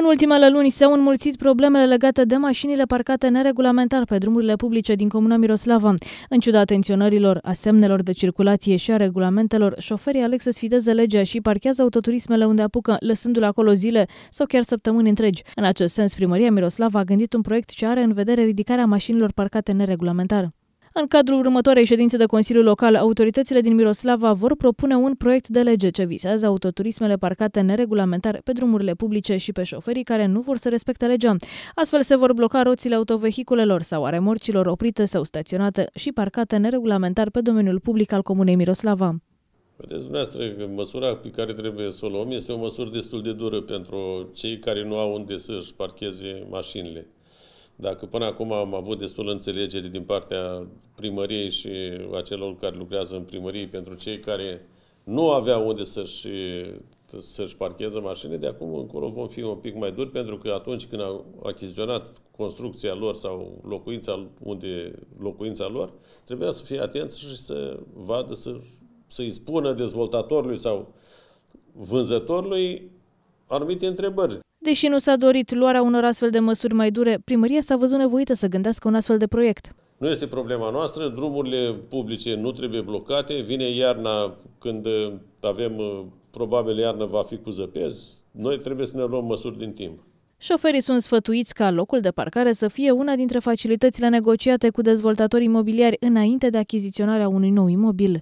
În ultimele luni s-au înmulțit problemele legate de mașinile parcate neregulamentar pe drumurile publice din Comuna Miroslava. În ciuda atenționărilor, a semnelor de circulație și a regulamentelor, șoferii aleg să sfideze legea și parchează autoturismele unde apucă, lăsându-le acolo zile sau chiar săptămâni întregi. În acest sens, primăria Miroslava a gândit un proiect ce are în vedere ridicarea mașinilor parcate neregulamentar. În cadrul următoarei ședințe de Consiliu Local, autoritățile din Miroslava vor propune un proiect de lege ce visează autoturismele parcate neregulamentar pe drumurile publice și pe șoferii care nu vor să respecte legea. Astfel se vor bloca roțile autovehiculelor sau a remorcilor oprite sau staționate și parcate neregulamentar pe domeniul public al Comunei Miroslava. Vedeți, dumneavoastră, măsura pe care trebuie să o luăm este o măsură destul de dură pentru cei care nu au unde să-și parcheze mașinile. Dacă până acum am avut destul înțelegere din partea primăriei și a celor care lucrează în primărie pentru cei care nu aveau unde să-și, să-și parcheze mașini, de acum încolo vom fi un pic mai duri, pentru că atunci când au achiziționat construcția lor sau locuința, unde, locuința lor, trebuia să fie atenți și să vadă, să, să-i spună dezvoltatorului sau vânzătorului anumite întrebări. Deși nu s-a dorit luarea unor astfel de măsuri mai dure, primăria s-a văzut nevoită să gândească un astfel de proiect. Nu este problema noastră, drumurile publice nu trebuie blocate, vine iarna când uh, avem, uh, probabil iarna va fi cu zăpez, noi trebuie să ne luăm măsuri din timp. Șoferii sunt sfătuiți ca locul de parcare să fie una dintre facilitățile negociate cu dezvoltatorii imobiliari înainte de achiziționarea unui nou imobil.